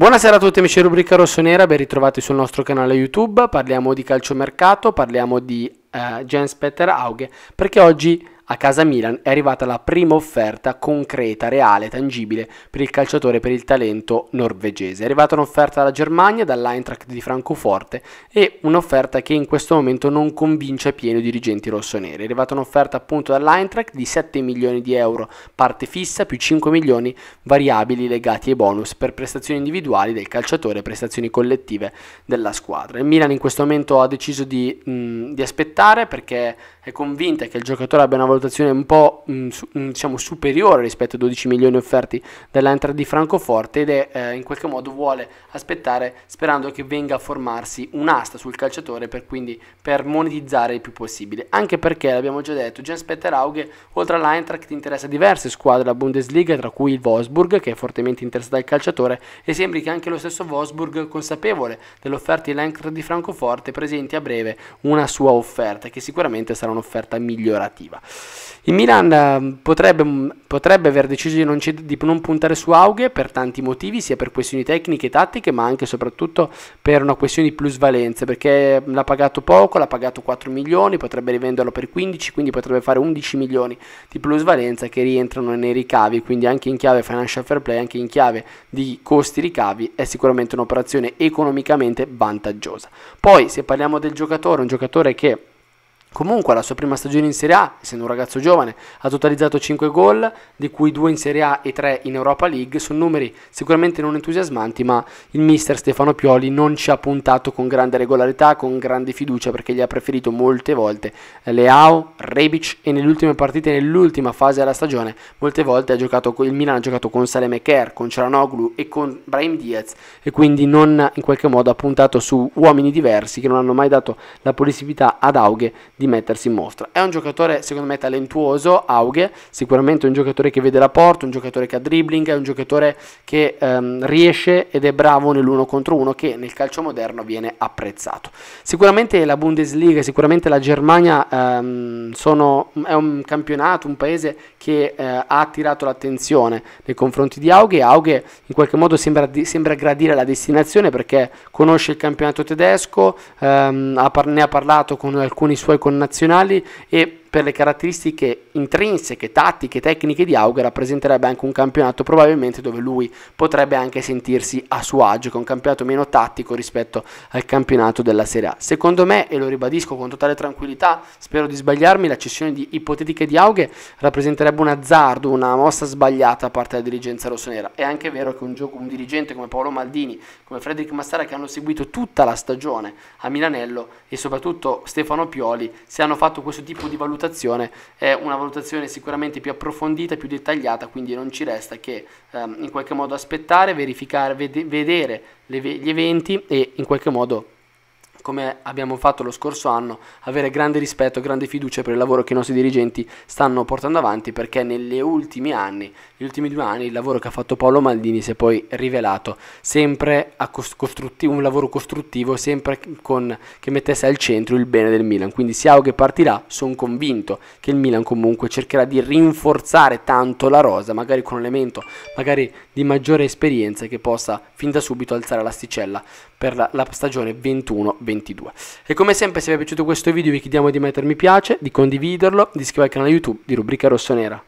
Buonasera a tutti amici di Rubrica Rossonera, ben ritrovati sul nostro canale YouTube, parliamo di calciomercato, parliamo di uh, eh, Jens Peter Auge, perché oggi a casa Milan è arrivata la prima offerta concreta, reale, tangibile per il calciatore per il talento norvegese. È arrivata un'offerta dalla Germania, dall'Eintracht di Francoforte e un'offerta che in questo momento non convince pieno i dirigenti rossoneri. È arrivata un'offerta appunto dall'Eintracht di 7 milioni di euro parte fissa più 5 milioni variabili legati ai bonus per prestazioni individuali del calciatore e prestazioni collettive della squadra. Il Milan in questo momento ha deciso di, mh, di aspettare perché è convinta che il giocatore abbia una valutazione valutazione un po' mh, mm, mm, diciamo, superiore rispetto ai 12 milioni offerti dall'Eintracht di Francoforte ed è eh, in qualche modo vuole aspettare sperando che venga a formarsi un'asta sul calciatore per quindi per monetizzare il più possibile anche perché l'abbiamo già detto Jens Petter Aughe oltre all'Eintracht interessa diverse squadre della Bundesliga tra cui il Wolfsburg che è fortemente interessato al calciatore e sembri che anche lo stesso Wolfsburg consapevole dell'offerta dell'Eintracht di Francoforte presenti a breve una sua offerta che sicuramente sarà un'offerta migliorativa. Il Milan eh, potrebbe, mm, potrebbe aver deciso di non, di non, puntare su Aughe per tanti motivi, sia per questioni tecniche e tattiche, ma anche e soprattutto per una questione di plusvalenza, perché l'ha pagato poco, l'ha pagato 4 milioni, potrebbe rivenderlo per 15, quindi potrebbe fare 11 milioni di plusvalenza che rientrano nei ricavi, quindi anche in chiave financial fair play, anche in chiave di costi ricavi, è sicuramente un'operazione economicamente vantaggiosa. Poi se parliamo del giocatore, un giocatore che Comunque la sua prima stagione in Serie A, essendo un ragazzo giovane, ha totalizzato 5 gol, di cui 2 in Serie A e 3 in Europa League. Sono numeri sicuramente non entusiasmanti, ma il mister Stefano Pioli non ci ha puntato con grande regolarità, con grande fiducia, perché gli ha preferito molte volte Leao, Rebic e nelle ultime partite, nell'ultima fase della stagione, molte volte giocato, il Milan ha giocato con Salemeker, con Cialanoglu e con Brahim Diaz e quindi non in qualche modo ha puntato su uomini diversi che non hanno mai dato la possibilità ad Aughe di mettersi in mostra. È un giocatore, secondo me, talentuoso, Auge, sicuramente un giocatore che vede la porta, un giocatore che ha dribbling, è un giocatore che ehm, riesce ed è bravo nell'uno contro uno che nel calcio moderno viene apprezzato. Sicuramente la Bundesliga, sicuramente la Germania ehm, sono, è un campionato, un paese che eh, ha attirato l'attenzione nei confronti di Auge. Auge in qualche modo sembra, sembra gradire la destinazione perché conosce il campionato tedesco, ehm, ne ha parlato con alcuni suoi colleghi connazionali e per le caratteristiche intrinseche, tattiche, tecniche di Auger, rappresenterebbe anche un campionato probabilmente dove lui potrebbe anche sentirsi a suo agio, con un campionato meno tattico rispetto al campionato della Serie A. Secondo me, e lo ribadisco con totale tranquillità, spero di sbagliarmi, la cessione di ipotetiche di Auger rappresenterebbe un azzardo, una mossa sbagliata da parte della dirigenza rossonera. È anche vero che un, gioco, un dirigente come Paolo Maldini, come Frederick Massara, che hanno seguito tutta la stagione a Milanello e soprattutto Stefano Pioli, se hanno fatto questo tipo di valutazione valutazione è una valutazione sicuramente più approfondita, più dettagliata, quindi non ci resta che ehm, in qualche modo aspettare, verificare, ved vedere le, gli eventi e in qualche modo come abbiamo fatto lo scorso anno, avere grande rispetto, grande fiducia per il lavoro che i nostri dirigenti stanno portando avanti perché negli ultimi anni, negli ultimi due anni, il lavoro che ha fatto Paolo Maldini si è poi rivelato sempre un lavoro costruttivo, sempre con, che mettesse al centro il bene del Milan. Quindi Siao che partirà, sono convinto che il Milan comunque cercherà di rinforzare tanto la rosa, magari con un elemento magari di maggiore esperienza che possa fin da subito alzare l'asticella per la, la stagione 21-22. E come sempre se vi è piaciuto questo video vi chiediamo di mettermi piace, di condividerlo, di iscrivervi al canale YouTube di Rubrica Rossonera.